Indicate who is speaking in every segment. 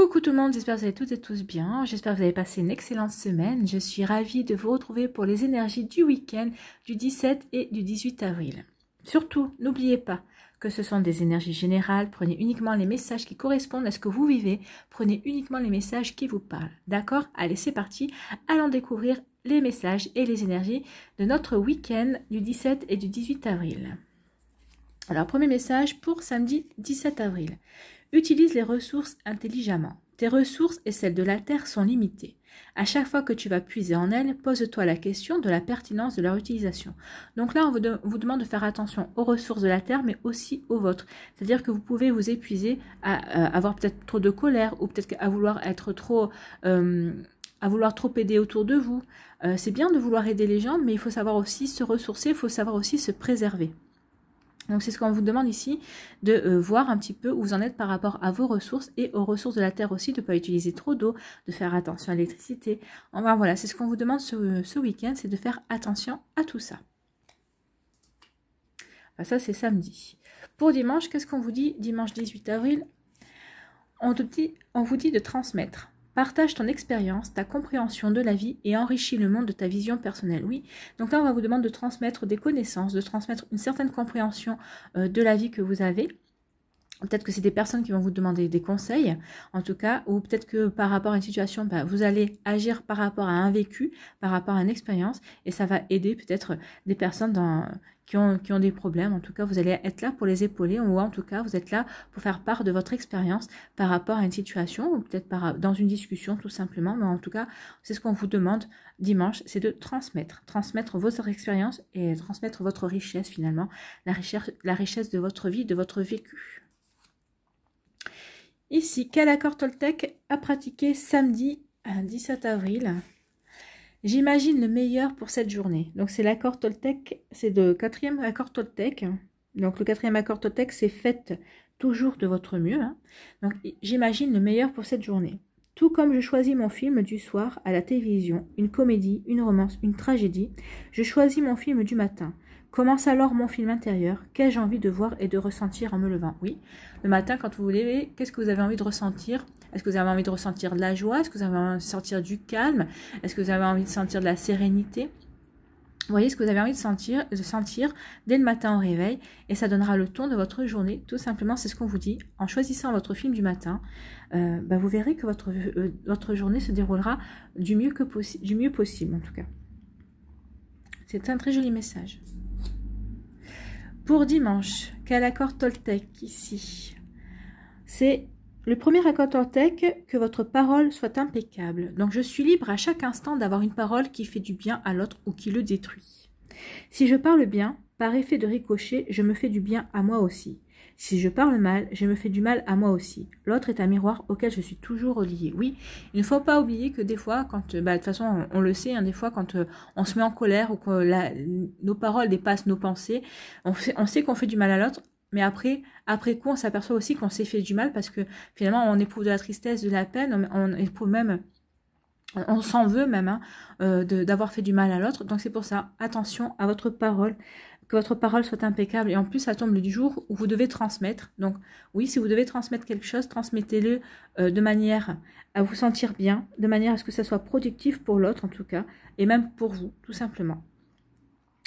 Speaker 1: Coucou tout le monde, j'espère que vous allez toutes et tous bien. J'espère que vous avez passé une excellente semaine. Je suis ravie de vous retrouver pour les énergies du week-end du 17 et du 18 avril. Surtout, n'oubliez pas que ce sont des énergies générales. Prenez uniquement les messages qui correspondent à ce que vous vivez. Prenez uniquement les messages qui vous parlent. D'accord Allez, c'est parti. Allons découvrir les messages et les énergies de notre week-end du 17 et du 18 avril. Alors, premier message pour samedi 17 avril. Utilise les ressources intelligemment. Tes ressources et celles de la Terre sont limitées. À chaque fois que tu vas puiser en elles, pose-toi la question de la pertinence de leur utilisation. Donc là, on vous, demande de faire attention aux ressources de la Terre, mais aussi aux vôtres. C'est-à-dire que vous pouvez vous épuiser à, euh, avoir peut-être trop de colère ou peut-être à vouloir être trop... Euh, à vouloir trop aider autour de vous. Euh, c'est bien de vouloir aider les gens, mais il faut savoir aussi se ressourcer, il faut savoir aussi se préserver. Donc c'est ce qu'on vous demande ici, de euh, voir un petit peu où vous en êtes par rapport à vos ressources et aux ressources de la terre aussi, de ne pas utiliser trop d'eau, de faire attention à l'électricité. Enfin voilà, c'est ce qu'on vous demande ce, week-end, c'est de faire attention à tout ça. ça c'est samedi. Pour dimanche, qu'est-ce qu'on vous dit Dimanche 18 avril, on vous dit de transmettre. Partage ton expérience, ta compréhension de la vie et enrichis le monde de ta vision personnelle. Oui, donc là, on va vous demander de transmettre des connaissances, de transmettre une certaine compréhension euh, de la vie que vous avez. Peut-être que c'est des personnes qui vont vous demander des conseils, en tout cas, ou peut-être que par rapport à une situation, bah, vous allez agir par rapport à un vécu, par rapport à une expérience, et ça va aider peut-être des personnes dans, qui, ont, qui ont des problèmes. En tout cas, vous allez être là pour les épauler, ou en tout cas, vous êtes là pour faire part de votre expérience par rapport à une situation, ou peut-être dans une discussion tout simplement, mais en tout cas, c'est ce qu'on vous demande dimanche, c'est de transmettre, transmettre votre expérience et transmettre votre richesse finalement, la richesse, la richesse de votre vie, de votre vécu. Ici, quel accord Toltec a pratiqué samedi 17 avril J'imagine le meilleur pour cette journée. Donc c'est l'accord Toltec, c'est le quatrième accord Toltec. Donc le quatrième accord Toltec, c'est faites toujours de votre mieux. Hein. Donc j'imagine le meilleur pour cette journée. Tout comme je choisis mon film du soir à la télévision, une comédie, une romance, une tragédie, je choisis mon film du matin. Commence alors mon film intérieur. Qu'ai-je envie de voir et de ressentir en me levant Oui, le matin, quand vous vous levez, qu'est-ce que vous avez envie de ressentir Est-ce que vous avez envie de ressentir de la joie Est-ce que vous avez envie de ressentir du calme Est-ce que vous avez envie de sentir de la sérénité voyez ce que vous avez envie de sentir, de sentir dès le matin au réveil et ça donnera le ton de votre journée. Tout simplement, c'est ce qu'on vous dit. En choisissant votre film du matin, euh, bah, vous verrez que votre, euh, votre journée se déroulera du mieux, que du mieux possible en tout cas. C'est un très joli message. Pour dimanche, quel accord Toltec ici C'est le premier en tech, que votre parole soit impeccable. Donc je suis libre à chaque instant d'avoir une parole qui fait du bien à l'autre ou qui le détruit. Si je parle bien, par effet de ricochet, je me fais du bien à moi aussi. Si je parle mal, je me fais du mal à moi aussi. L'autre est un miroir auquel je suis toujours relié. Oui, il ne faut pas oublier que des fois, quand, bah, de toute façon, on, le sait, hein, des fois, quand euh, on se met en colère ou que nos paroles dépassent nos pensées, on sait qu'on fait du mal à l'autre. Mais après, après coup, on s'aperçoit aussi qu'on s'est fait du mal parce que finalement, on éprouve de la tristesse, de la peine, on, éprouve même, on, s'en veut même hein, euh, d'avoir fait du mal à l'autre. Donc c'est pour ça, attention à votre parole, que votre parole soit impeccable. Et en plus, ça tombe du jour où vous devez transmettre. Donc oui, si vous devez transmettre quelque chose, transmettez-le euh, de manière à vous sentir bien, de manière à ce que ça soit productif pour l'autre en tout cas, et même pour vous, tout simplement.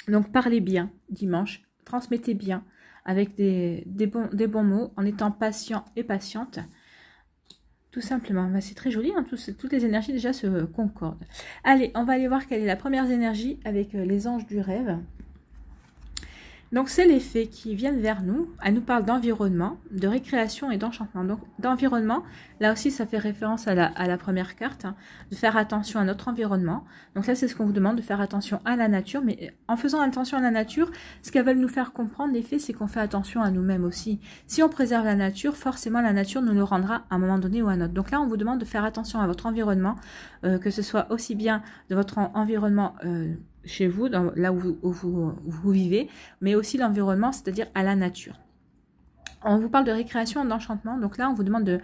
Speaker 1: Donc parlez bien dimanche, transmettez bien avec des, bons, des bons, mots, en étant patient et patiente. Tout simplement, bah, c'est très joli, hein, toutes les énergies déjà se concordent. Allez, on va aller voir quelle est la première énergie avec euh, les anges du rêve. Donc c'est les faits qui viennent vers nous. Elles nous parlent d'environnement, de récréation et d'enchantement. Donc d'environnement, là aussi ça fait référence à la, première carte, hein, de faire attention à notre environnement. Donc là c'est ce qu'on vous demande, de faire attention à la nature. Mais euh, en faisant attention à la nature, ce qu'elles veulent nous faire comprendre, les faits, c'est qu'on fait attention à nous-mêmes aussi. Si on préserve la nature, forcément la nature nous le rendra à un moment donné ou à un autre. Donc là on vous demande de faire attention à votre environnement, euh, que ce soit aussi bien de votre environnement euh, chez vous, dans, là où vous, où vous vivez, mais aussi l'environnement, c'est-à-dire à la nature. On vous parle de récréation, d'enchantement, donc là on vous demande de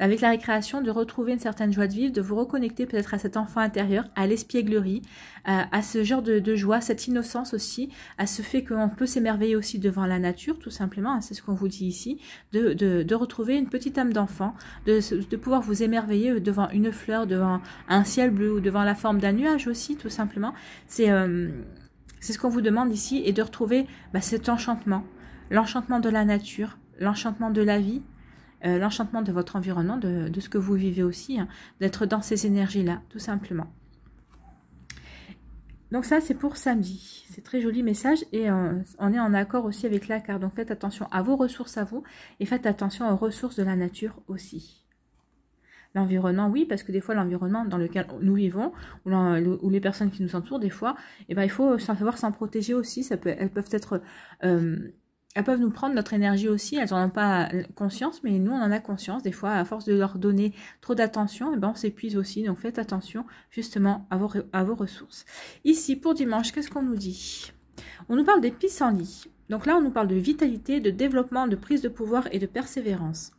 Speaker 1: avec la récréation, de retrouver une certaine joie de vivre, de vous reconnecter peut-être à cet enfant intérieur, à l'espièglerie, à, ce genre de, joie, cette innocence aussi, à ce fait qu'on peut s'émerveiller aussi devant la nature, tout simplement, hein, c'est ce qu'on vous dit ici, de, retrouver une petite âme d'enfant, de, pouvoir vous émerveiller devant une fleur, devant un ciel bleu ou devant la forme d'un nuage aussi, tout simplement. C'est euh, c'est ce qu'on vous demande ici et de retrouver bah, cet enchantement, l'enchantement de la nature, l'enchantement de la vie, euh, l'enchantement de votre environnement, de, ce que vous vivez aussi, hein, d'être dans ces énergies-là, tout simplement. Donc ça, c'est pour samedi. C'est très joli message et euh, on, est en accord aussi avec la carte. Donc faites attention à vos ressources à vous et faites attention aux ressources de la nature aussi. L'environnement, oui, parce que des fois, l'environnement dans lequel nous vivons, ou, les personnes qui nous entourent, des fois, eh ben, il faut savoir s'en protéger aussi. Ça peut, elles peuvent être euh, elles peuvent nous prendre notre énergie aussi, elles n'en ont pas conscience, mais nous on en a conscience. Des fois, à force de leur donner trop d'attention, eh ben, on s'épuise aussi. Donc faites attention justement à vos, à vos ressources. Ici, pour dimanche, qu'est-ce qu'on nous dit On nous parle des pissenlits. Donc là, on nous parle de vitalité, de développement, de prise de pouvoir et de persévérance.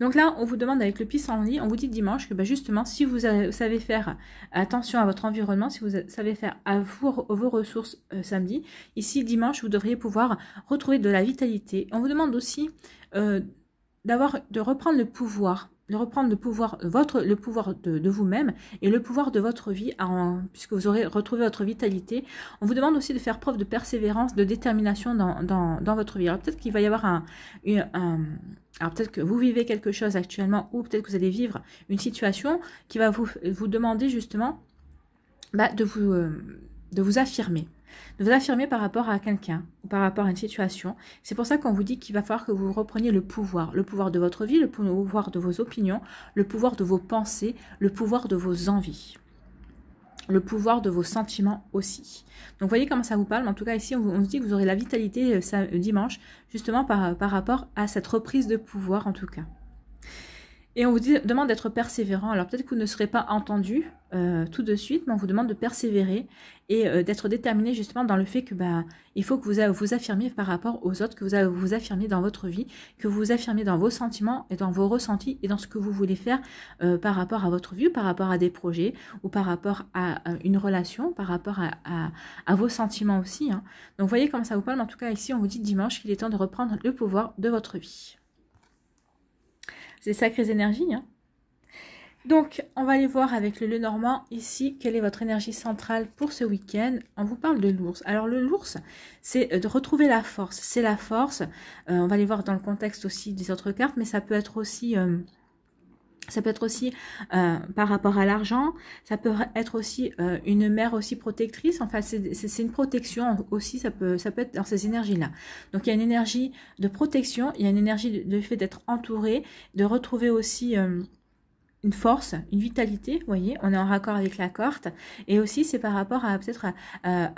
Speaker 1: Donc là, on vous demande avec le lit, on vous dit dimanche que bah, justement, si vous, savez faire attention à votre environnement, si vous savez faire à vos, ressources euh, samedi, ici dimanche, vous devriez pouvoir retrouver de la vitalité. On vous demande aussi euh, d'avoir de reprendre le pouvoir de reprendre le pouvoir, euh, votre, le pouvoir de, vous-même et le pouvoir de votre vie, puisque vous aurez retrouvé votre vitalité. On vous demande aussi de faire preuve de persévérance, de détermination dans, votre vie. Alors peut-être qu'il va y avoir un, peut-être que vous vivez quelque chose actuellement ou peut-être que vous allez vivre une situation qui va vous, vous demander justement bah, de, vous, euh, de vous affirmer de vous affirmer par rapport à quelqu'un ou par rapport à une situation. C'est pour ça qu'on vous dit qu'il va falloir que vous repreniez le pouvoir, le pouvoir de votre vie, le pouvoir de vos opinions, le pouvoir de vos pensées, le pouvoir de vos envies le pouvoir de vos sentiments aussi. Donc voyez comment ça vous parle, en tout cas ici on, vous, dit que vous aurez la vitalité euh, euh, dimanche, justement par, par rapport à cette reprise de pouvoir en tout cas. Et on vous demande d'être persévérant. Alors peut-être que vous ne serez pas entendu euh, tout de suite, mais on vous demande de persévérer et euh, d'être déterminé justement dans le fait que bah, il faut que vous vous affirmiez par rapport aux autres, que vous vous affirmiez dans votre vie, que vous vous affirmiez dans vos sentiments et dans vos ressentis et dans ce que vous voulez faire euh, par rapport à votre vie, par rapport à des projets ou par rapport à, une relation, par rapport à, vos sentiments aussi. Hein. Donc vous voyez comment ça vous parle. En tout cas ici, on vous dit dimanche qu'il est temps de reprendre le pouvoir de votre vie. C'est sacrées énergies. Hein. Donc, on va aller voir avec le normand, ici quelle est votre énergie centrale pour ce week-end. On vous parle de l'ours. Alors, le l'ours, c'est euh, de retrouver la force. C'est la force. Euh, on va aller voir dans le contexte aussi des autres cartes, mais ça peut être aussi... Euh, ça peut être aussi euh, par rapport à l'argent, ça peut être aussi euh, une mère aussi protectrice, enfin c'est une protection aussi, ça peut, être dans ces énergies-là. Donc il y a une énergie de protection, il y a une énergie de, fait d'être entouré, de retrouver aussi euh, une force, une vitalité, vous voyez, on est en raccord avec la carte, et aussi c'est par rapport à peut-être à,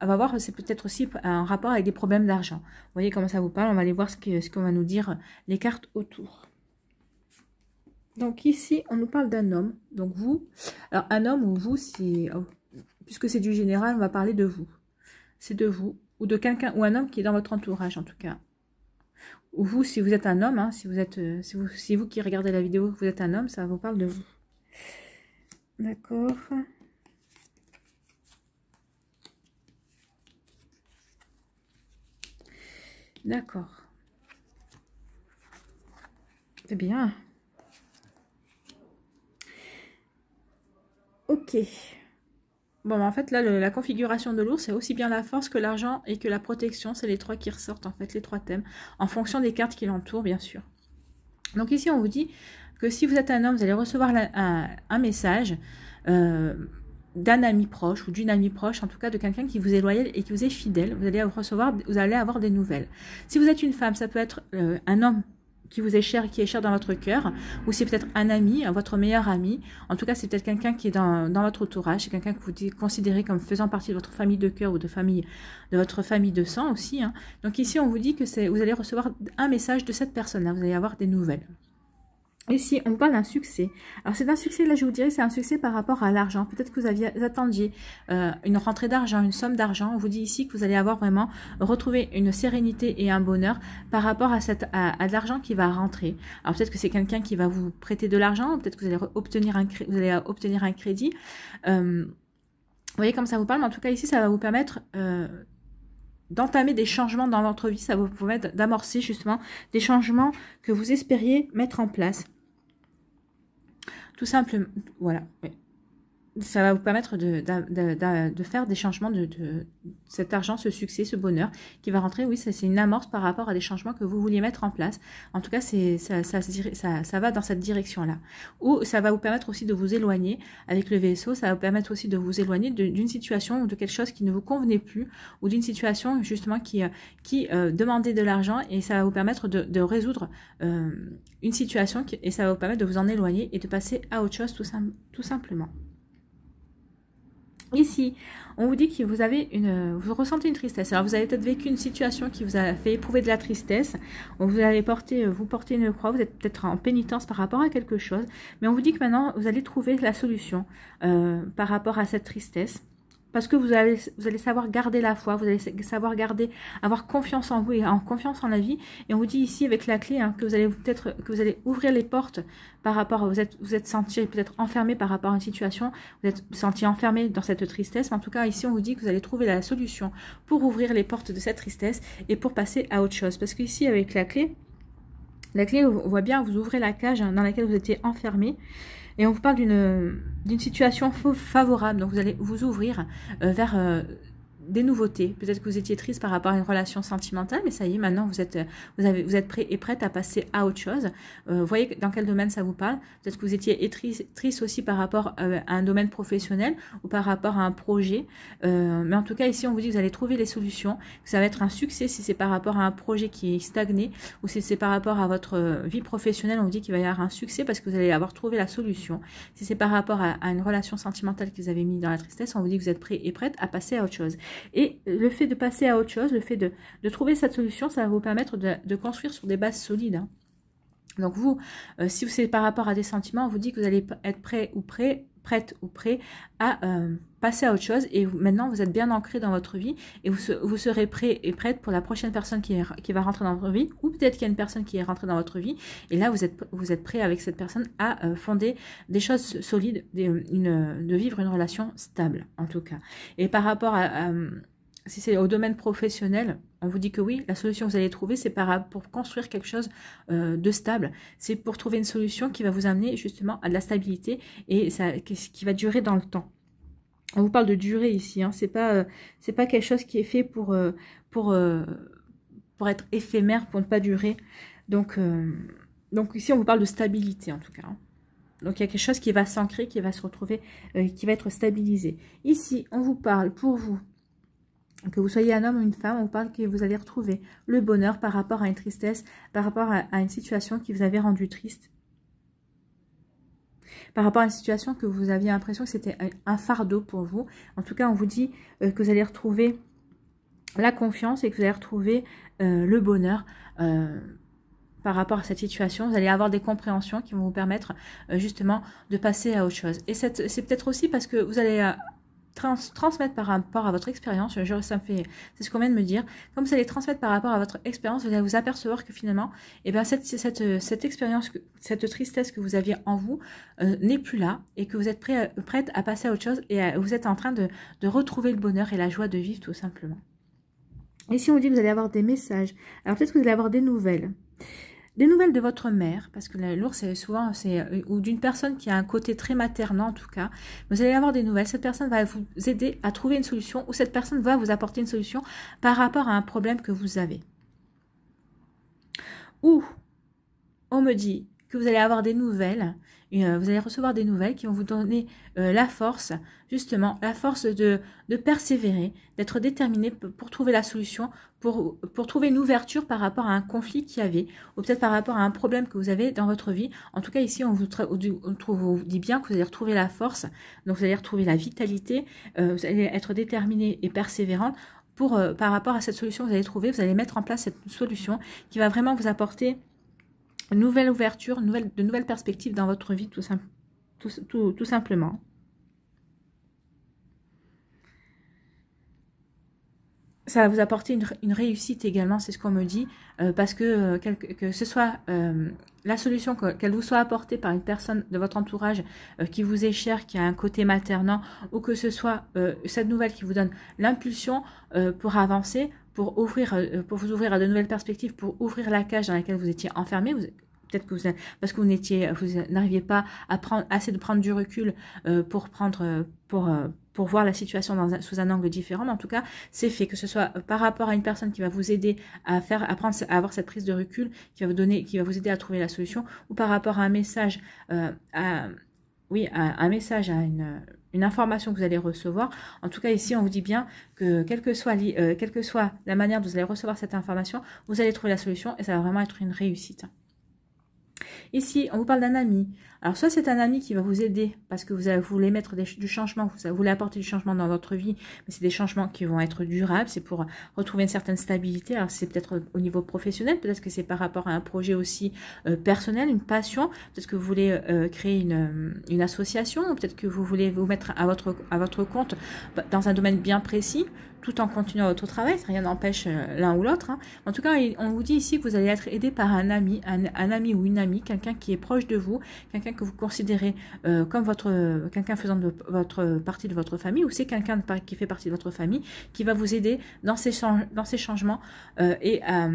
Speaker 1: on va voir, c'est peut-être aussi un rapport avec des problèmes d'argent. Vous voyez comment ça vous parle, on va aller voir ce qu'on ce va nous dire les cartes autour. Donc ici, on nous parle d'un homme, donc vous. Alors un homme ou vous, si, oh, puisque c'est du général, on va parler de vous. C'est de vous, ou de quelqu'un, ou un homme qui est dans votre entourage en tout cas. Ou vous, si vous êtes un homme, hein, si, vous êtes, euh, si, vous, si vous qui regardez la vidéo, vous êtes un homme, ça vous parle de vous. D'accord. D'accord. C'est bien. Ok. Bon, en fait, là, la configuration de l'ours, c'est aussi bien la force que l'argent et que la protection. C'est les trois qui ressortent, en fait, les trois thèmes, en fonction des cartes qui l'entourent, bien sûr. Donc ici, on vous dit que si vous êtes un homme, vous allez recevoir un, message euh, d'un ami proche ou d'une amie proche, en tout cas de quelqu'un qui vous est loyal et qui vous est fidèle. Vous allez recevoir, vous allez avoir des nouvelles. Si vous êtes une femme, ça peut être euh, un homme qui vous est cher, qui est cher dans votre cœur, ou c'est peut-être un ami, euh, votre meilleur ami. En tout cas, c'est peut-être quelqu'un qui est dans, dans votre entourage, c'est quelqu'un que vous considérez comme faisant partie de votre famille de cœur ou de famille de votre famille de sang aussi. Hein. Donc ici, on vous dit que vous allez recevoir un message de cette personne. là Vous allez avoir des nouvelles. Ici, on parle d'un succès, alors c'est un succès, là je vous dirais, c'est un succès par rapport à l'argent. Peut-être que vous aviez, attendiez euh, une rentrée d'argent, une somme d'argent. On vous dit ici que vous allez avoir vraiment retrouvé une sérénité et un bonheur par rapport à, cette, à, de l'argent qui va rentrer. Alors peut-être que c'est quelqu'un qui va vous prêter de l'argent, peut-être que vous allez obtenir un, vous allez obtenir un crédit. Euh, vous voyez comme ça vous parle, en tout cas ici ça va vous permettre euh, d'entamer des changements dans votre vie, ça vous permet d'amorcer justement des changements que vous espériez mettre en place. Tout simplement, voilà ça va vous permettre de, faire des changements de, cet argent, ce succès, ce bonheur qui va rentrer. Oui, c'est une amorce par rapport à des changements que vous vouliez mettre en place. En tout cas, ça, va dans cette direction-là. Ou ça va vous permettre aussi de vous éloigner avec le vaisseau. Ça va vous permettre aussi de vous éloigner d'une situation ou de quelque chose qui ne vous convenait plus ou d'une situation justement qui, euh, euh, demandait de l'argent et ça va vous permettre de, résoudre euh, une situation et ça va vous permettre de vous en éloigner et de passer à autre chose tout simplement. Ici, on vous dit que vous avez une, vous ressentez une tristesse. Alors vous avez peut-être vécu une situation qui vous a fait éprouver de la tristesse. Vous avez porté, euh, vous portez une croix. Vous êtes peut-être en pénitence par rapport à quelque chose. Mais on vous dit que maintenant vous allez trouver la solution euh, par rapport à cette tristesse. Parce que vous allez, vous allez savoir garder la foi, vous allez savoir garder, avoir confiance en vous et en confiance en la vie. Et on vous dit ici avec la clé hein, que vous allez peut-être, que vous allez ouvrir les portes par rapport, à, vous êtes, vous êtes senti peut-être enfermé par rapport à une situation, vous êtes senti enfermé dans cette tristesse. Mais en tout cas, ici, on vous dit que vous allez trouver la solution pour ouvrir les portes de cette tristesse et pour passer à autre chose. Parce qu'ici, avec la clé, la clé, on voit bien, vous ouvrez la cage dans laquelle vous étiez enfermé et on vous parle d'une situation favorable. Donc vous allez vous ouvrir euh, vers euh, des nouveautés. Peut-être que vous étiez triste par rapport à une relation sentimentale, mais ça y est, maintenant vous êtes, vous avez, vous êtes prêt et prête à passer à autre chose. Euh, voyez dans quel domaine ça vous parle. Peut-être que vous étiez triste, aussi par rapport euh, à un domaine professionnel ou par rapport à un projet. Euh, mais en tout cas, ici, on vous dit que vous allez trouver les solutions, que ça va être un succès si c'est par rapport à un projet qui est stagné ou si c'est par rapport à votre vie professionnelle, on vous dit qu'il va y avoir un succès parce que vous allez avoir trouvé la solution. Si c'est par rapport à, une relation sentimentale que vous avez mis dans la tristesse, on vous dit que vous êtes prêt et prête à passer à autre chose. Et le fait de passer à autre chose, le fait de, trouver cette solution, ça va vous permettre de, construire sur des bases solides. Hein. Donc vous, si euh, si c'est par rapport à des sentiments, on vous dit que vous allez être prêt ou prêt prête ou prêt à euh, passer à autre chose et maintenant vous êtes bien ancré dans votre vie et vous, serez prêt et prête pour la prochaine personne qui, qui va rentrer dans votre vie ou peut-être qu'il y a une personne qui est rentrée dans votre vie et là vous êtes, vous êtes prêt avec cette personne à euh, fonder des choses solides, de vivre une relation stable en tout cas. Et par rapport à si c'est au domaine professionnel, on vous dit que oui, la solution que vous allez trouver, c'est pour construire quelque chose euh, de stable. C'est pour trouver une solution qui va vous amener justement à de la stabilité et qui va durer dans le temps. On vous parle de durée ici, Ce hein. c'est pas, euh, c'est pas quelque chose qui est fait pour, euh, être éphémère, pour ne pas durer. Donc, donc ici, on vous parle de stabilité en tout cas. Hein. Donc il y a quelque chose qui va s'ancrer, qui va se retrouver, qui va être stabilisé. Ici, on vous parle pour vous que vous soyez un homme ou une femme, on vous parle que vous allez retrouver le bonheur par rapport à une tristesse, par rapport à, une situation qui vous avait rendu triste, par rapport à une situation que vous aviez l'impression que c'était euh, un fardeau pour vous. En tout cas, on vous dit euh, que vous allez retrouver la confiance et que vous allez retrouver euh, le bonheur par rapport à cette situation. Vous allez avoir des compréhensions qui vont vous permettre justement de passer à autre chose. Et c'est peut-être aussi parce que vous allez transmettre par rapport à votre expérience, fait, c'est ce qu'on vient de me dire, comme ça les transmettre par rapport à votre expérience, vous allez vous apercevoir que finalement, eh ben, cette, expérience, cette tristesse que vous aviez en vous euh, n'est plus là et que vous êtes prête à passer à autre chose et vous êtes en train de, de retrouver le bonheur et la joie de vivre tout simplement. et si on dit que vous allez avoir des messages. Alors peut-être que vous allez avoir des nouvelles. Des nouvelles de votre mère, parce que l'ours, c'est souvent, c'est, euh, ou d'une personne qui a un côté très maternant en tout cas. Vous allez avoir des nouvelles. Cette personne va vous aider à trouver une solution ou cette personne va vous apporter une solution par rapport à un problème que vous avez. Ou on me dit, que vous allez avoir des nouvelles, euh, vous allez recevoir des nouvelles qui vont vous donner euh, la force, justement, la force de, persévérer, d'être déterminé pour trouver la solution, pour, pour trouver une ouverture par rapport à un conflit qu'il y avait, ou peut-être par rapport à un problème que vous avez dans votre vie. En tout cas, ici, on vous, dit bien que vous allez retrouver la force, donc vous allez retrouver la vitalité, euh, vous allez être déterminé et persévérant pour, par rapport à cette solution que vous allez trouver, vous allez mettre en place cette solution qui va vraiment vous apporter nouvelle ouverture, nouvelle, de nouvelles perspectives dans votre vie, tout, simplement. ça va vous apporter une, réussite également, c'est ce qu'on me dit, euh, parce que euh, que ce soit euh, la solution qu'elle vous soit apportée par une personne de votre entourage qui vous est chère, qui a un côté maternant, ou que ce soit cette nouvelle qui vous donne l'impulsion pour avancer, pour, ouvrir, euh, pour vous ouvrir à de nouvelles perspectives, pour ouvrir la cage dans laquelle vous étiez enfermé. Peut-être que vous, parce que vous n'étiez, vous n'arriviez pas à prendre assez de prendre du recul euh, pour prendre, euh, pour, pour voir la situation sous un angle différent. Mais en tout cas, c'est fait que ce soit par rapport à une personne qui va vous aider à faire, à à avoir cette prise de recul, qui va vous donner, qui va vous aider à trouver la solution, ou par rapport à un message, à, oui, à, un message, à une une information que vous allez recevoir. En tout cas, ici, on vous dit bien que euh, quelle que soit, la manière dont vous allez recevoir cette information, vous allez trouver la solution et ça va vraiment être une réussite. Ici, on vous parle d'un ami. Alors, soit c'est un ami qui va vous aider parce que vous voulez mettre du changement, vous voulez apporter du changement dans votre vie, mais c'est des changements qui vont être durables, c'est pour retrouver une certaine stabilité. Alors, c'est peut-être au niveau professionnel, peut-être que c'est par rapport à un projet aussi euh, personnel, une passion, peut-être que vous voulez euh, créer une, euh, une association, peut-être que vous voulez vous mettre à votre, à votre compte bah, dans un domaine bien précis tout en continuant votre travail, rien n'empêche euh, l'un ou l'autre. Hein. En tout cas, on vous dit ici que vous allez être aidé par un ami, un, ami ou une amie, quelqu'un qui est proche de vous, quelqu'un que vous considérez euh, comme votre, quelqu'un faisant de votre partie de votre famille, ou c'est quelqu'un qui fait partie de votre famille, qui va vous aider dans ces, dans ces changements euh, et à,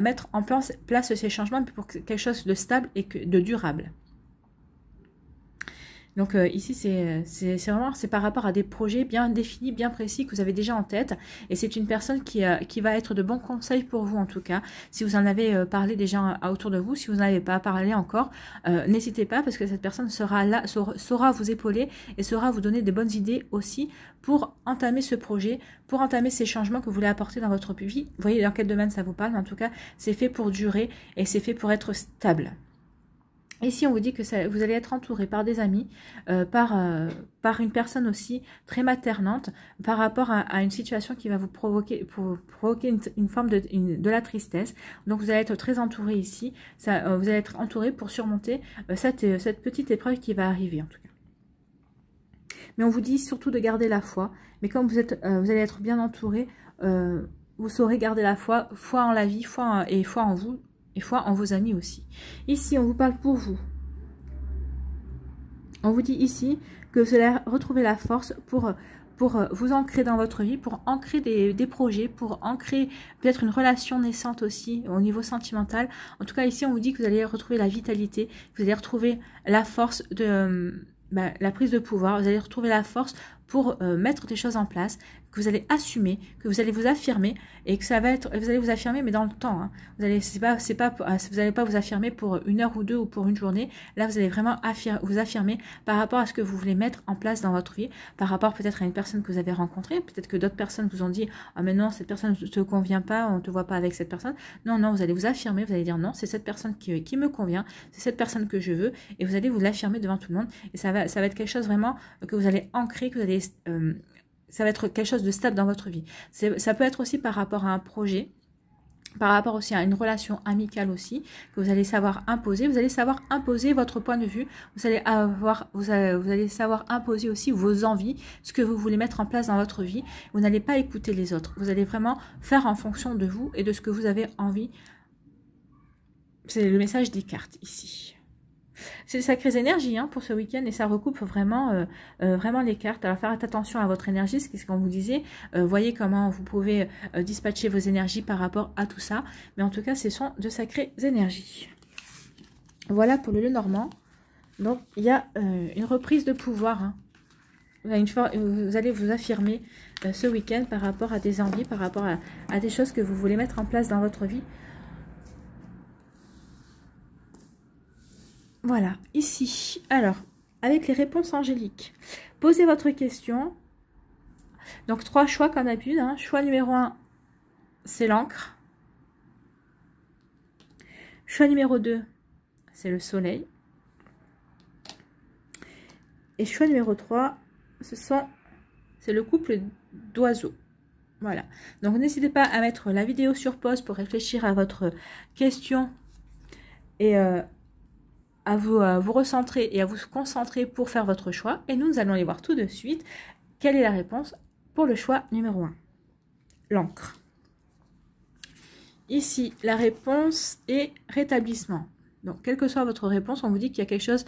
Speaker 1: mettre en place, place ces changements pour quelque chose de stable et que, de durable. Donc euh, ici, euh, c'est vraiment c'est par rapport à des projets bien définis, bien précis que vous avez déjà en tête. Et c'est une personne qui, euh, qui va être de bons conseils pour vous en tout cas. Si vous en avez parlé déjà autour de vous, si vous n'avez pas parlé encore, n'hésitez pas parce que cette personne sera là, saura vous épauler et saura vous donner des bonnes idées aussi pour entamer ce projet, pour entamer ces changements que vous voulez apporter dans votre vie. Vous voyez dans quel domaine ça vous parle. En tout cas, c'est fait pour durer et c'est fait pour être stable. Ici on vous dit que vous allez être entouré par des amis, euh, par, euh, par une personne aussi très maternante, par rapport à, une situation qui va vous provoquer, provoquer une, forme de, la tristesse. Donc vous allez être très entouré ici, ça, euh, vous allez être entouré pour surmonter cette, cette petite épreuve qui va arriver en tout cas. Mais on vous dit surtout de garder la foi, mais comme vous, êtes, vous allez être bien entouré, vous saurez garder la foi, foi en la vie, foi et foi en vous, et foi en vos amis aussi. Ici, on vous parle pour vous. On vous dit ici que vous allez retrouver la force pour, pour euh, vous ancrer dans votre vie, pour ancrer des, des projets, pour ancrer peut-être une relation naissante aussi au niveau sentimental. En tout cas, ici, on vous dit que vous allez retrouver la vitalité, vous allez retrouver la force de... Euh, bah, la prise de pouvoir, vous allez retrouver la force pour euh, mettre des choses en place, que vous allez assumer, que vous allez vous affirmer et que ça va être, vous allez vous affirmer mais dans le temps. Hein. Vous allez, c'est pas, c'est pas, ah, vous allez pas vous affirmer pour une heure ou deux ou pour une journée. Là, vous allez vraiment vous affirmer par rapport à ce que vous voulez mettre en place dans votre vie, par rapport peut-être à une personne que vous avez rencontrée, peut-être que d'autres personnes vous ont dit, ah mais non, cette personne ne te convient pas, on ne te voit pas avec cette personne. Non, non, vous allez vous affirmer, vous allez dire non, c'est cette personne qui, qui me convient, c'est cette personne que je veux et vous allez vous l'affirmer devant tout le monde et ça va, ça va être quelque chose vraiment que vous allez ancrer, que vous allez euh, ça va être quelque chose de stable dans votre vie. Ça peut être aussi par rapport à un projet, par rapport aussi à une relation amicale aussi, que vous allez savoir imposer. Vous allez savoir imposer votre point de vue. Vous allez avoir, vous savoir imposer aussi vos envies, ce que vous voulez mettre en place dans votre vie. Vous n'allez pas écouter les autres. Vous allez vraiment faire en fonction de vous et de ce que vous avez envie. C'est le message des cartes ici. C'est sacrées énergies hein, pour ce week-end et ça recoupe vraiment, euh, euh, vraiment les cartes. Alors, faire attention à votre énergie, c'est ce qu'on vous disait. Euh, voyez comment vous pouvez dispatcher vos énergies par rapport à tout ça. Mais en tout cas, ce sont de sacrées énergies. Voilà pour le lieu normand. Donc, il y a une reprise de pouvoir. Hein. Une fois, vous allez vous affirmer ce week-end par rapport à des envies, par rapport à, à des choses que vous voulez mettre en place dans votre vie. Voilà, ici. Alors, avec les réponses angéliques, posez votre question. Donc, trois choix qu'on a Hein. Choix numéro un, c'est l'encre. Choix numéro 2, c'est le soleil. Et choix numéro 3, ce sont c'est le couple d'oiseaux. Voilà. Donc n'hésitez pas à mettre la vidéo sur pause pour réfléchir à votre question et euh, à euh, vous, recentrer et à vous concentrer pour faire votre choix. Et nous, nous allons aller voir tout de suite quelle est la réponse pour le choix numéro 1. L'encre. Ici, la réponse est rétablissement. Donc, quelle que soit votre réponse, on vous dit qu'il y a quelque chose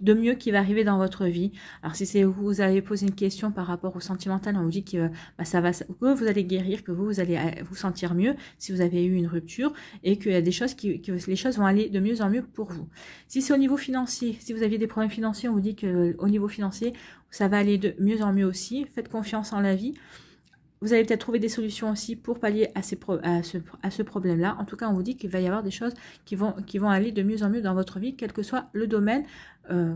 Speaker 1: de mieux qui va arriver dans votre vie. Alors, si c'est vous avez posé une question par rapport au sentimental, on vous dit que bah, ça va, que vous allez guérir, que vous, vous allez euh, vous sentir mieux si vous avez eu une rupture et qu'il y a des choses qui, que les choses vont aller de mieux en mieux pour vous. Si c'est au niveau financier, si vous aviez des problèmes financiers, on vous dit que euh, au niveau financier, ça va aller de mieux en mieux aussi. Faites confiance en la vie. Vous allez peut-être trouver des solutions aussi pour pallier à, ce, problème-là. En tout cas, on vous dit qu'il va y avoir des choses qui vont, aller de mieux en mieux dans votre vie, quel que soit le domaine euh,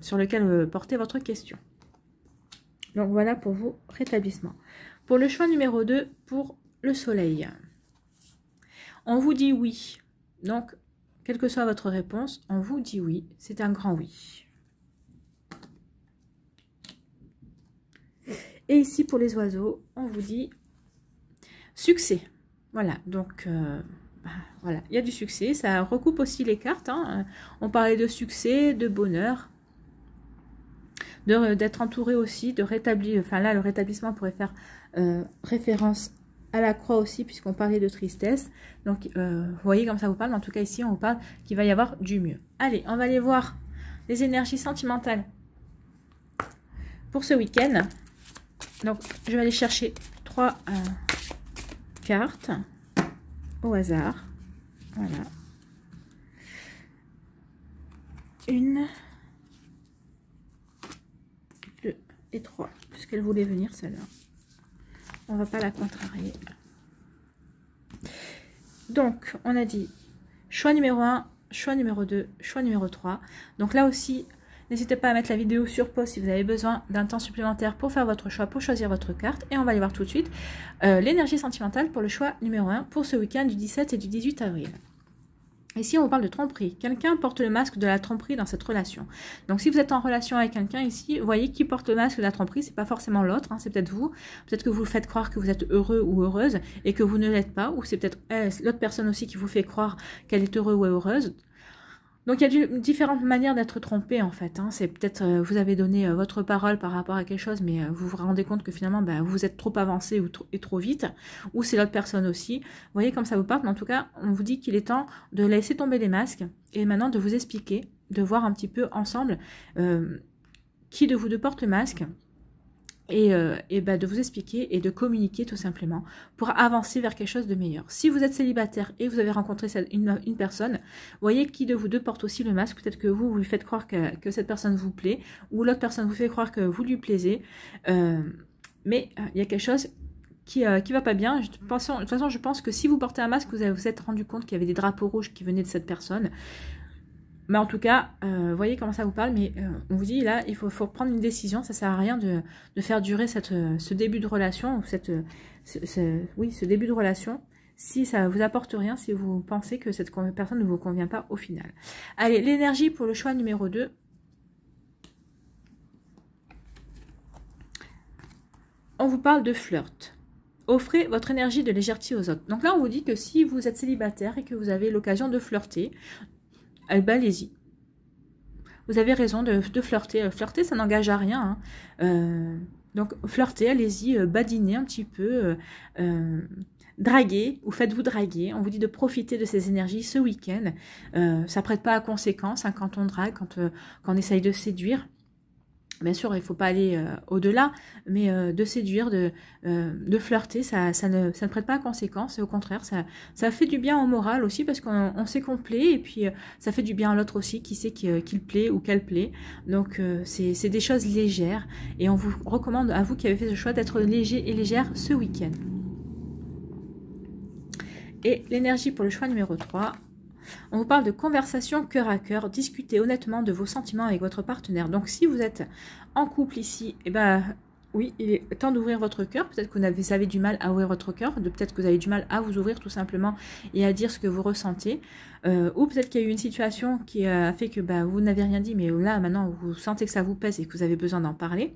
Speaker 1: sur lequel euh, portez votre question. Donc voilà pour vos rétablissements. Pour le choix numéro 2, pour le soleil. On vous dit oui. Donc, quelle que soit votre réponse, on vous dit oui. C'est un grand oui. Et ici, pour les oiseaux, on vous dit succès. Voilà, donc... Euh, bah, voilà, il y a du succès, ça recoupe aussi les cartes. Hein. On parlait de succès, de bonheur, d'être entouré aussi, de rétablir, enfin là le rétablissement pourrait faire euh, référence à la croix aussi puisqu'on parlait de tristesse. Donc euh, vous voyez comme ça vous parle, en tout cas ici on vous parle qu'il va y avoir du mieux. Allez, on va aller voir les énergies sentimentales pour ce week-end. Donc, je vais aller chercher trois euh, cartes au hasard. Voilà. Une, deux et trois, puisqu'elle voulait venir celle-là. On va pas la contrarier. Donc, on a dit choix numéro un, choix numéro 2, choix numéro 3. Donc là aussi, N'hésitez pas à mettre la vidéo sur pause si vous avez besoin d'un temps supplémentaire pour faire votre choix, pour choisir votre carte. Et on va aller voir tout de suite euh, l'énergie sentimentale pour le choix numéro 1 pour ce week-end du 17 et du 18 avril. Ici, on parle de tromperie. Quelqu'un porte le masque de la tromperie dans cette relation. Donc, si vous êtes en relation avec quelqu'un ici, voyez qui porte le masque de la tromperie. C'est pas forcément l'autre, hein, c'est peut-être vous. Peut-être que vous faites croire que vous êtes heureux ou heureuse et que vous ne l'êtes pas. Ou c'est peut-être eh, l'autre personne aussi qui vous fait croire qu'elle est heureuse ou heureuse. Donc il y a différentes manières d'être trompé en fait. Hein. C'est peut-être euh, vous avez donné euh, votre parole par rapport à quelque chose, mais euh, vous vous rendez compte que finalement bah, vous êtes trop avancé ou et trop vite, ou c'est l'autre personne aussi. Vous voyez comme ça vous parle, mais en tout cas on vous dit qu'il est temps de laisser tomber les masques et maintenant de vous expliquer, de voir un petit peu ensemble qui de vous deux porte le masque, et, euh, bah, de vous expliquer et de communiquer tout simplement pour avancer vers quelque chose de meilleur. Si vous êtes célibataire et vous avez rencontré une, personne, voyez qui de vous deux porte aussi le masque. Peut-être que vous, vous lui faites croire que, cette personne vous plaît ou l'autre personne vous fait croire que vous lui plaisez. Euh, mais euh, il y a quelque chose qui, ne va pas bien. Je, de toute façon, je pense que si vous portez un masque, vous vous êtes rendu compte qu'il y avait des drapeaux rouges qui venaient de cette personne. Mais en tout cas, euh, voyez comment ça vous parle, mais euh, on vous dit là, il faut, prendre une décision, ça sert à rien de, faire durer cette, euh, ce début de relation, ou cette, oui, ce début de relation, si ça vous apporte rien, si vous pensez que cette personne ne vous convient pas au final. Allez, l'énergie pour le choix numéro 2. On vous parle de flirt. Offrez votre énergie de légèreté aux autres. Donc là, on vous dit que si vous êtes célibataire et que vous avez l'occasion de flirter, Alba eh ben, allez-y. Vous avez raison de, flirter. Euh, flirter, ça n'engage à rien. Hein. Euh, donc, flirter, allez-y, euh, badiner un petit peu, draguer ou faites-vous draguer. On vous dit de profiter de ces énergies ce week-end. ça ça prête pas à conséquence hein, quand on drague, quand, quand on essaye de séduire bien sûr, il ne faut pas aller euh, au-delà, mais euh, de séduire, de, euh, flirter, ça, ne, prête pas à conséquence. au contraire, ça, fait du bien au moral aussi parce qu'on sait qu'on plaît et puis ça fait du bien à l'autre aussi qui sait qu'il plaît ou qu'elle plaît. Donc, c'est des choses légères et on vous recommande à vous qui avez fait ce choix d'être léger et légère ce week-end. Et l'énergie pour le choix numéro 3, on vous parle de conversation cœur à cœur, discutez honnêtement de vos sentiments avec votre partenaire. Donc si vous êtes en couple ici, eh ben oui, il est temps d'ouvrir votre cœur. Peut-être que vous avez, du mal à ouvrir votre cœur, peut-être que vous avez du mal à vous ouvrir tout simplement et à dire ce que vous ressentez. Euh, ou peut-être qu'il y a eu une situation qui a fait que bah, vous n'avez rien dit, mais là maintenant vous sentez que ça vous pèse et que vous avez besoin d'en parler.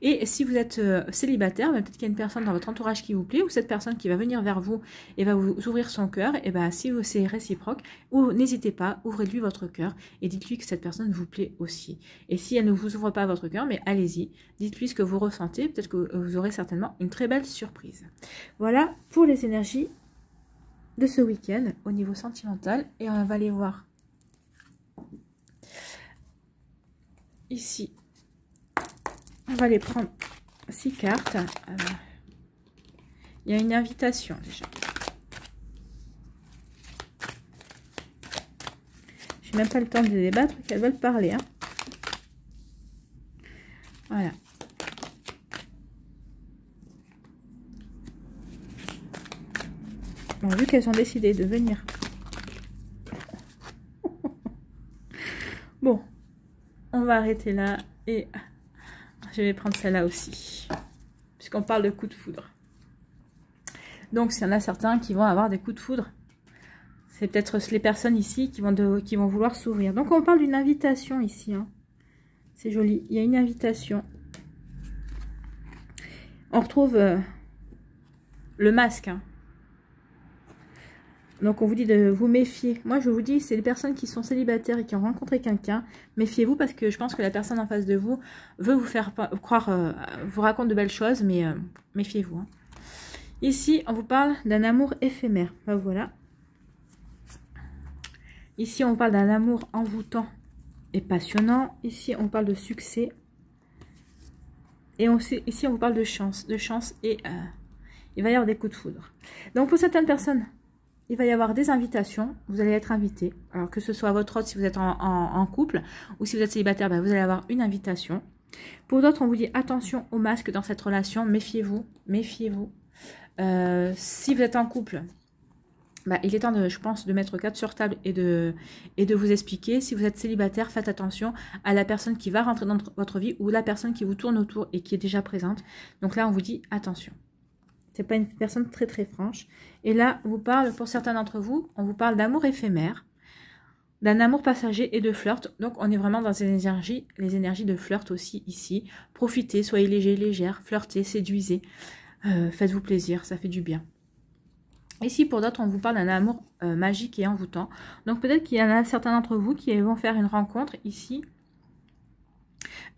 Speaker 1: Et si vous êtes euh, célibataire, bah, peut-être qu'il y a une personne dans votre entourage qui vous plaît, ou cette personne qui va venir vers vous et va vous ouvrir son cœur, et bien bah, si c'est réciproque, ou n'hésitez pas, ouvrez-lui votre cœur et dites-lui que cette personne vous plaît aussi. Et si elle ne vous ouvre pas votre cœur, mais allez-y, dites-lui ce que vous ressentez, peut-être que euh, vous aurez certainement une très belle surprise. Voilà pour les énergies de ce week-end au niveau sentimental et on va aller voir ici on va les prendre six cartes. Euh, il y a une invitation déjà. J'ai même pas le temps de les débattre qu'elles veulent parler. Hein. Voilà. Bon, vu qu'elles ont décidé de venir. bon, on va arrêter là et... Je vais prendre celle-là aussi. Puisqu'on parle de coups de foudre. Donc, s'il y en a certains qui vont avoir des coups de foudre, c'est peut-être les personnes ici qui vont, qui vont vouloir s'ouvrir. Donc, on parle d'une invitation ici. Hein. C'est joli. Il y a une invitation. On retrouve euh, le masque. Hein. Donc on vous dit de vous méfier. Moi je vous dis, c'est les personnes qui sont célibataires et qui ont rencontré quelqu'un, méfiez-vous parce que je pense que la personne en face de vous veut vous faire croire, euh, vous raconte de belles choses, mais euh, méfiez-vous. Hein. Ici, on vous parle d'un amour éphémère. Ben, voilà. Ici, on parle d'un amour envoûtant et passionnant. Ici, on parle de succès. Et on, ici, on vous parle de chance. De chance et euh, il va y avoir des coups de foudre. Donc pour certaines personnes, il va y avoir des invitations, vous allez être invité. Alors que ce soit votre hôte si vous êtes en, couple ou si vous êtes célibataire, ben, vous allez avoir une invitation. Pour d'autres, on vous dit attention au masque dans cette relation, méfiez-vous, méfiez-vous. Euh, si vous êtes en couple, ben, il est temps, de, je pense, de mettre quatre sur table et de, et de vous expliquer. Si vous êtes célibataire, faites attention à la personne qui va rentrer dans votre vie ou la personne qui vous tourne autour et qui est déjà présente. Donc là, on vous dit attention. C'est pas une personne très très franche. Et là, vous parle, pour certains d'entre vous, on vous parle d'amour éphémère, d'un amour passager et de flirt. Donc on est vraiment dans les énergies, les énergies de flirt aussi ici. Profitez, soyez léger, légère, flirtez, séduisez. Euh, faites-vous plaisir, ça fait du bien. Ici, pour d'autres, on vous parle d'un amour euh, magique et envoûtant. Donc peut-être qu'il y en a certains d'entre vous qui vont faire une rencontre ici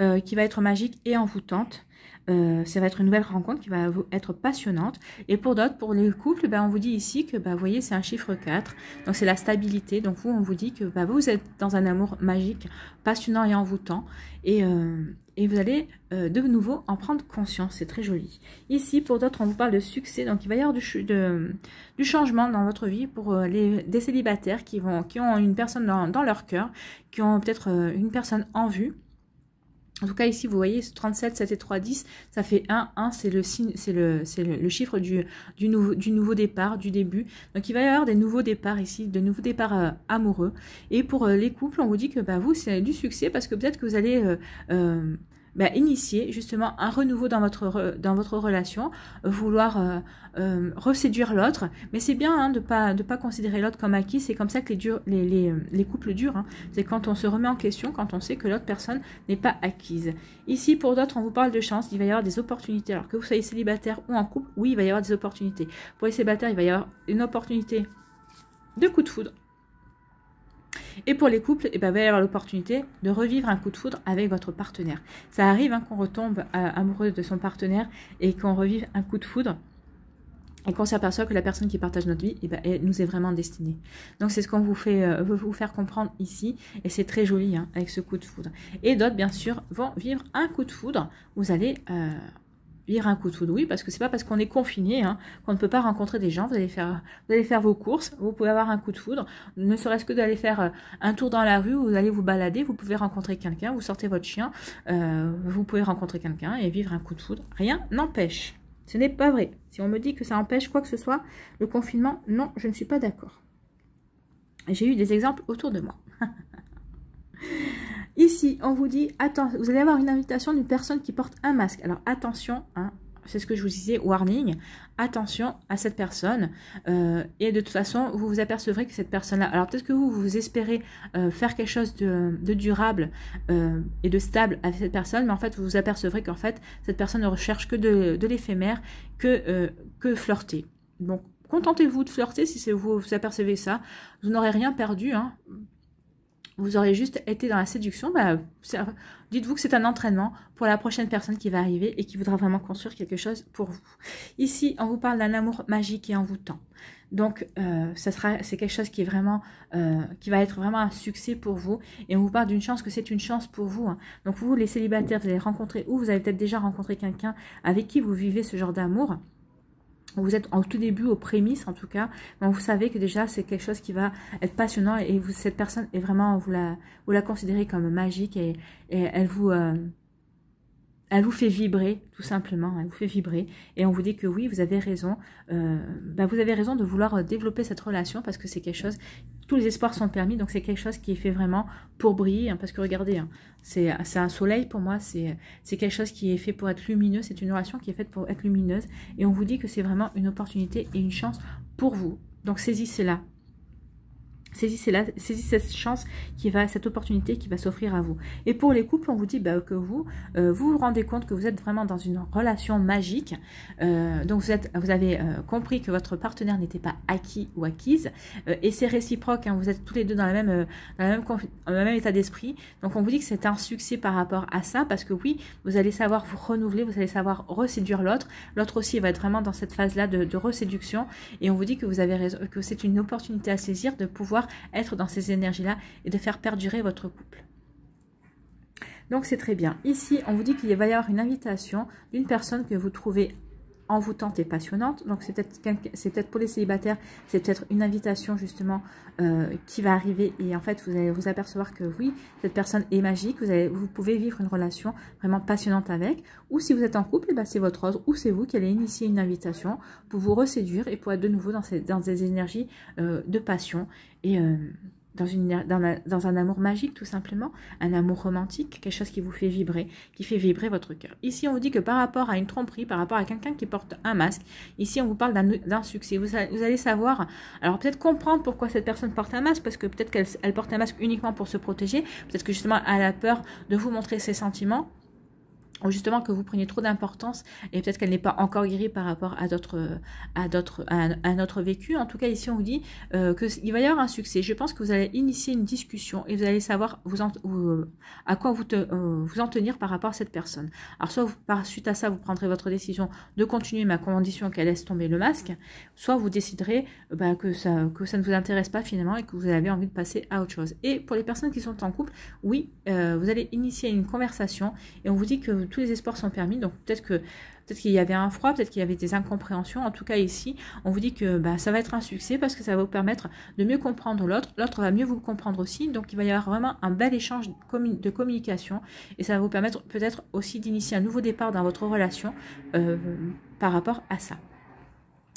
Speaker 1: euh, qui va être magique et envoûtante. Euh, ça va être une nouvelle rencontre qui va être passionnante. Et pour d'autres, pour les couples, ben, bah, on vous dit ici que, bah, vous voyez, c'est un chiffre 4. Donc c'est la stabilité. Donc vous, on vous dit que bah, vous êtes dans un amour magique, passionnant et envoûtant. Et, euh, et vous allez euh, de nouveau en prendre conscience. C'est très joli. Ici, pour d'autres, on vous parle de succès. Donc il va y avoir du, changement dans votre vie pour les, des célibataires qui, vont, qui ont une personne dans leur cœur, qui ont peut-être une personne en vue. En tout cas, ici, vous voyez, 37, 7 et 3, 10, ça fait 1. 1, c'est le, signe, le, c'est le chiffre du, du, nouveau, du nouveau départ, du début. Donc, il va y avoir des nouveaux départs ici, de nouveaux départs euh, amoureux. Et pour euh, les couples, on vous dit que bah, vous, c'est du succès parce que peut-être que vous allez... Euh, bah, initier justement un renouveau dans votre, dans votre relation, vouloir euh, euh, reséduire l'autre. Mais c'est bien hein, de ne pas, de pas considérer l'autre comme acquis. C'est comme ça que les, les, couples durent. Hein. C'est quand on se remet en question, quand on sait que l'autre personne n'est pas acquise. Ici, pour d'autres, on vous parle de chance. Il va y avoir des opportunités. Alors que vous soyez célibataire ou en couple, oui, il va y avoir des opportunités. Pour les célibataires, il va y avoir une opportunité de coup de foudre et pour les couples, eh ben, vous allez avoir l'opportunité de revivre un coup de foudre avec votre partenaire. Ça arrive hein, qu'on retombe euh, amoureux de son partenaire et qu'on revive un coup de foudre et qu'on s'aperçoit que la personne qui partage notre vie eh ben, elle nous est vraiment destinée. Donc c'est ce qu'on vous fait euh, vous faire comprendre ici et c'est très joli hein, avec ce coup de foudre. Et d'autres bien sûr vont vivre un coup de foudre. Vous allez euh, Vivre un coup de foudre, oui, parce que c'est pas parce qu'on est confiné hein, qu'on ne peut pas rencontrer des gens. Vous allez faire, vous allez faire vos courses, vous pouvez avoir un coup de foudre, ne serait-ce que d'aller faire euh, un tour dans la rue, vous allez vous balader, vous pouvez rencontrer quelqu'un, vous sortez votre chien, euh, vous pouvez rencontrer quelqu'un et vivre un coup de foudre. Rien n'empêche. Ce n'est pas vrai. Si on me dit que ça empêche quoi que ce soit, le confinement, non, je ne suis pas d'accord. J'ai eu des exemples autour de moi. Ici, on vous dit, vous allez avoir une invitation d'une personne qui porte un masque. Alors attention, hein, c'est ce que je vous disais, warning, attention à cette personne. Euh, et de toute façon, vous vous apercevrez que cette personne-là, alors peut-être que vous, vous espérez euh, faire quelque chose de, durable euh, et de stable avec cette personne, mais en fait, vous vous apercevrez qu'en fait, cette personne ne recherche que de, l'éphémère, que, que flirter. Donc, contentez-vous de flirter si vous vous apercevez ça. Vous n'aurez rien perdu, hein, vous aurez juste été dans la séduction, bah, dites-vous que c'est un entraînement pour la prochaine personne qui va arriver et qui voudra vraiment construire quelque chose pour vous. Ici, on vous parle d'un amour magique et envoûtant. Donc, euh, ça sera, c'est quelque chose qui est vraiment, euh, qui va être vraiment un succès pour vous. Et on vous parle d'une chance que c'est une chance pour vous. Hein. Donc, vous, les célibataires, vous allez rencontrer ou vous avez peut-être déjà rencontré quelqu'un avec qui vous vivez ce genre d'amour vous êtes en tout début, aux prémices en tout cas, Mais vous savez que déjà c'est quelque chose qui va être passionnant et vous, cette personne est vraiment, vous la, vous la considérez comme magique et, elle vous... Euh, elle vous fait vibrer, tout simplement, elle vous fait vibrer, et on vous dit que oui, vous avez raison, euh, bah, vous avez raison de vouloir euh, développer cette relation, parce que c'est quelque chose, tous les espoirs sont permis, donc c'est quelque chose qui est fait vraiment pour briller, hein, parce que regardez, hein, c'est un soleil pour moi, c'est quelque chose qui est fait pour être lumineux, c'est une relation qui est faite pour être lumineuse, et on vous dit que c'est vraiment une opportunité et une chance pour vous, donc saisissez-la, Saisissez, saisissez cette chance qui va, cette opportunité qui va s'offrir à vous. Et pour les couples, on vous dit bah, que vous, euh, vous vous rendez compte que vous êtes vraiment dans une relation magique. Euh, donc vous, êtes, vous avez euh, compris que votre partenaire n'était pas acquis ou acquise. et c'est réciproque, hein, vous êtes tous les deux dans, la même, le même état d'esprit. Donc on vous dit que c'est un succès par rapport à ça, parce que oui, vous allez savoir vous renouveler, vous allez savoir reséduire l'autre. L'autre aussi va être vraiment dans cette phase-là de, de reséduction. Et on vous dit que vous avez que c'est une opportunité à saisir de pouvoir être dans ces énergies-là et de faire perdurer votre couple. Donc c'est très bien. Ici, on vous dit qu'il va y avoir une invitation d'une personne que vous trouvez envoûtante et passionnante. Donc c'est peut-être peut pour les célibataires, c'est peut-être une invitation justement euh, qui va arriver et en fait vous allez vous apercevoir que oui, cette personne est magique, vous, vous pouvez vivre une relation vraiment passionnante avec. Ou si vous êtes en couple, eh ben, c'est votre autre ou c'est vous qui allez initier une invitation pour vous reséduire et pour être de nouveau dans, ces, des énergies euh, de passion et... Euh, dans, une, dans, dans, un amour magique tout simplement, un amour romantique, quelque chose qui vous fait vibrer, qui fait vibrer votre cœur. Ici, on vous dit que par rapport à une tromperie, par rapport à quelqu'un qui porte un masque, ici, on vous parle d'un succès. Vous, allez savoir, alors peut-être comprendre pourquoi cette personne porte un masque, parce que peut-être qu'elle elle porte un masque uniquement pour se protéger, peut-être que justement, elle a peur de vous montrer ses sentiments, justement que vous preniez trop d'importance et peut-être qu'elle n'est pas encore guérie par rapport à d'autres à d'autres à, autre vécu. En tout cas, ici on vous dit euh, qu'il va y avoir un succès. Je pense que vous allez initier une discussion et vous allez savoir vous, à quoi vous, euh, vous en tenir par rapport à cette personne. Alors soit par suite à ça, vous prendrez votre décision de continuer ma condition qu'elle laisse tomber le masque, soit vous déciderez bah, que ça que ça ne vous intéresse pas finalement et que vous avez envie de passer à autre chose. Et pour les personnes qui sont en couple, oui, euh, vous allez initier une conversation et on vous dit que tous les espoirs sont permis. Donc peut-être que peut-être qu'il y avait un froid, peut-être qu'il y avait des incompréhensions. En tout cas ici, on vous dit que bah, ça va être un succès parce que ça va vous permettre de mieux comprendre l'autre. L'autre va mieux vous comprendre aussi. Donc il va y avoir vraiment un bel échange de communication et ça va vous permettre peut-être aussi d'initier un nouveau départ dans votre relation euh, par rapport à ça.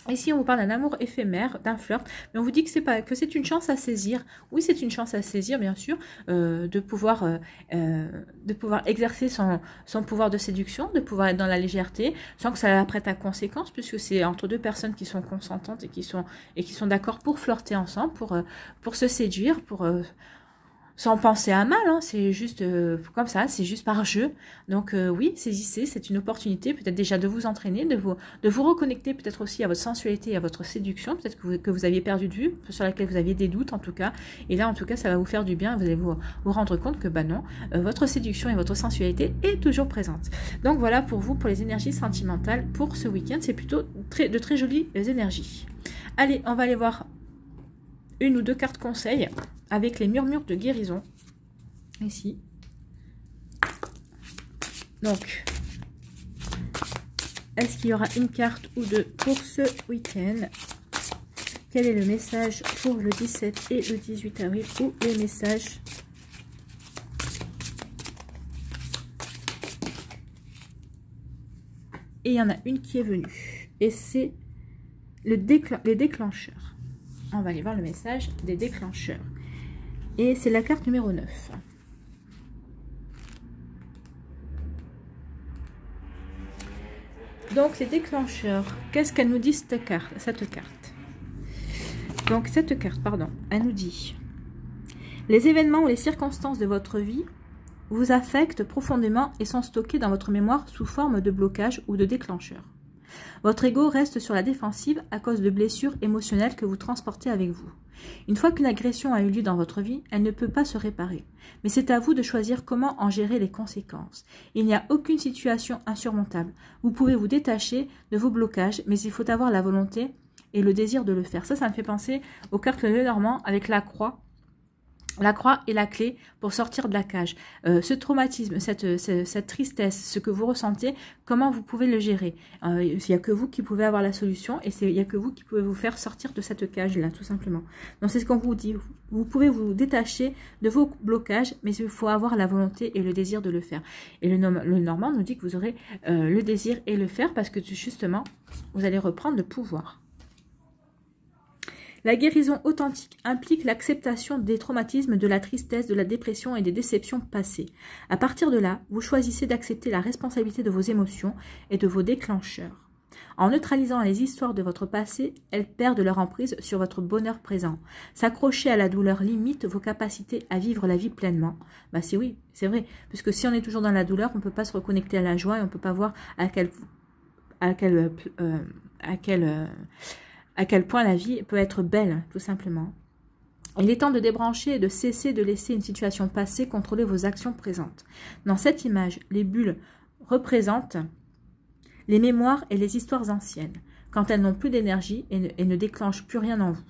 Speaker 1: Ici, on vous parle d'un amour éphémère, d'un flirt, mais on vous dit que c'est pas que c'est une chance à saisir. Oui, c'est une chance à saisir, bien sûr, euh, de pouvoir euh, euh, de pouvoir exercer son, son, pouvoir de séduction, de pouvoir être dans la légèreté, sans que ça prête à conséquence, puisque c'est entre deux personnes qui sont consentantes et qui sont et qui sont d'accord pour flirter ensemble, pour pour se séduire, pour sans penser à mal, hein, c'est juste euh, comme ça, c'est juste par jeu. Donc euh, oui, saisissez, c'est une opportunité peut-être déjà de vous entraîner, de vous, de vous reconnecter peut-être aussi à votre sensualité et à votre séduction, peut-être que vous, aviez perdu de vue, sur laquelle vous aviez des doutes en tout cas. Et là, en tout cas, ça va vous faire du bien, vous allez vous, rendre compte que, bah non, euh, votre séduction et votre sensualité est toujours présente. Donc voilà pour vous, pour les énergies sentimentales, pour ce week-end, c'est plutôt de très jolies énergies. Allez, on va aller voir une ou deux cartes conseils avec les murmures de guérison. Ici. Donc, est-ce qu'il y aura une carte ou deux pour ce week-end Quel est le message pour le 17 et le 18 avril Ou les messages Et il y en a une qui est venue. Et c'est le les déclencheurs on va aller voir le message des déclencheurs. Et c'est la carte numéro 9. Donc les déclencheurs, qu'est-ce qu'elle nous dit cette carte, cette carte Donc cette carte, pardon, elle nous dit les événements ou les circonstances de votre vie vous affectent profondément et sont stockés dans votre mémoire sous forme de blocage ou de déclencheur. Votre ego reste sur la défensive à cause de blessures émotionnelles que vous transportez avec vous. Une fois qu'une agression a eu lieu dans votre vie, elle ne peut pas se réparer. Mais c'est à vous de choisir comment en gérer les conséquences. Il n'y a aucune situation insurmontable. Vous pouvez vous détacher de vos blocages, mais il faut avoir la volonté et le désir de le faire. Ça, ça me fait penser au cartes le normand avec la croix la croix est la clé pour sortir de la cage. Euh, ce traumatisme, cette, euh, cette, tristesse, ce que vous ressentez, comment vous pouvez le gérer euh, Il n'y a que vous qui pouvez avoir la solution et il n'y a que vous qui pouvez vous faire sortir de cette cage-là, tout simplement. Donc c'est ce qu'on vous dit. Vous pouvez vous détacher de vos blocages, mais il faut avoir la volonté et le désir de le faire. Et le, le Normand nous dit que vous aurez le désir et le faire parce que justement, vous allez reprendre le pouvoir. La guérison authentique implique l'acceptation des traumatismes, de la tristesse, de la dépression et des déceptions passées. À partir de là, vous choisissez d'accepter la responsabilité de vos émotions et de vos déclencheurs. En neutralisant les histoires de votre passé, elles perdent leur emprise sur votre bonheur présent. S'accrocher à la douleur limite vos capacités à vivre la vie pleinement. Bah c'est oui, c'est vrai, puisque si on est toujours dans la douleur, on ne peut pas se reconnecter à la joie et on ne peut pas voir à quel à quel euh, à quel euh, à quel point la vie peut être belle, tout simplement. Il est temps de débrancher et de cesser de laisser une situation passée contrôler vos actions présentes. Dans cette image, les bulles représentent les mémoires et les histoires anciennes, quand elles n'ont plus d'énergie et, et, ne déclenchent plus rien en vous.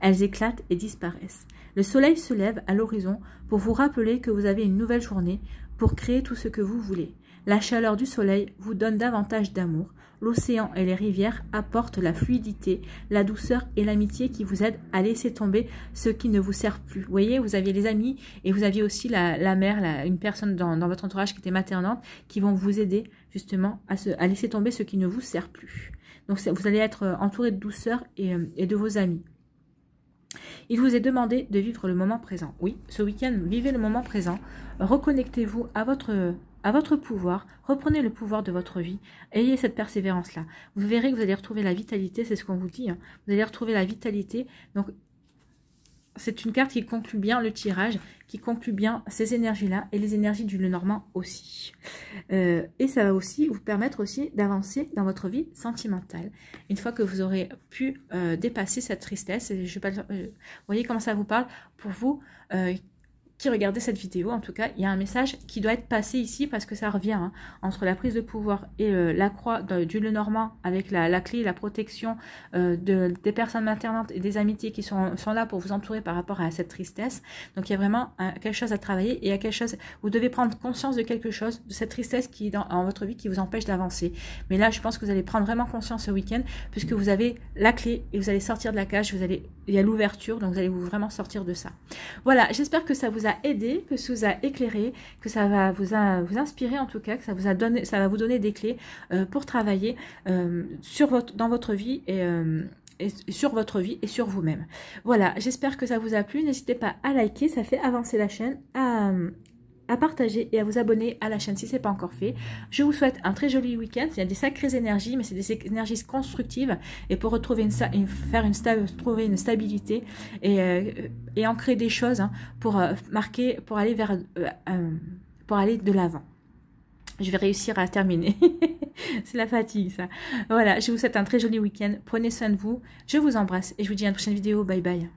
Speaker 1: Elles éclatent et disparaissent. Le soleil se lève à l'horizon pour vous rappeler que vous avez une nouvelle journée pour créer tout ce que vous voulez. La chaleur du soleil vous donne davantage d'amour. L'océan et les rivières apportent la fluidité, la douceur et l'amitié qui vous aident à laisser tomber ce qui ne vous sert plus. Vous voyez, vous aviez les amis et vous aviez aussi la, mère, une personne dans, votre entourage qui était maternante, qui vont vous aider justement à, laisser tomber ce qui ne vous sert plus. Donc vous allez être euh, entouré de douceur euh, et de vos amis. Il vous est demandé de vivre le moment présent. Oui, ce week-end, vivez le moment présent. Reconnectez-vous à votre à votre pouvoir, reprenez le pouvoir de votre vie, ayez cette persévérance-là. Vous verrez que vous allez retrouver la vitalité, c'est ce qu'on vous dit, hein. vous allez retrouver la vitalité. Donc, c'est une carte qui conclut bien le tirage, qui conclut bien ces énergies-là et les énergies du Lenormand aussi. Euh, et ça va aussi vous permettre aussi d'avancer dans votre vie sentimentale. Une fois que vous aurez pu euh, dépasser cette tristesse, je, euh, vous voyez comment ça vous parle pour vous qui regardez cette vidéo, en tout cas, il y a un message qui doit être passé ici parce que ça revient hein. entre la prise de pouvoir et euh, la croix du normand, avec la, clé la protection euh, des personnes maternantes et des amitiés qui sont, là pour vous entourer par rapport à cette tristesse. Donc il y a vraiment euh, quelque chose à travailler et il y a quelque chose, vous devez prendre conscience de quelque chose, de cette tristesse qui est dans, en votre vie qui vous empêche d'avancer. Mais là, je pense que vous allez prendre vraiment conscience ce week-end puisque vous avez la clé et vous allez sortir de la cage, vous allez, il y a l'ouverture, donc vous allez vous vraiment sortir de ça. Voilà, j'espère que ça vous a aidé, que ça vous a éclairé, que ça va vous, vous inspirer en tout cas, que ça, vous a donné, ça va vous donner des clés euh, pour travailler euh, sur votre, dans votre vie et... Euh, sur votre vie et sur vous-même. Voilà, j'espère que ça vous a plu. N'hésitez pas à liker, ça fait avancer la chaîne, à, à partager et à vous abonner à la chaîne si ce n'est pas encore fait. Je vous souhaite un très joli week-end. Il y a des sacrées énergies, mais c'est des énergies constructives. Et pour retrouver une, faire une, trouver une stabilité et, euh, et ancrer des choses hein, pour euh, marquer, pour aller vers, euh, pour aller de l'avant. Je vais réussir à terminer. c'est la fatigue, ça. Voilà, je vous souhaite un très joli week-end. Prenez soin de vous. Je vous embrasse et je vous dis à une prochaine vidéo. Bye bye.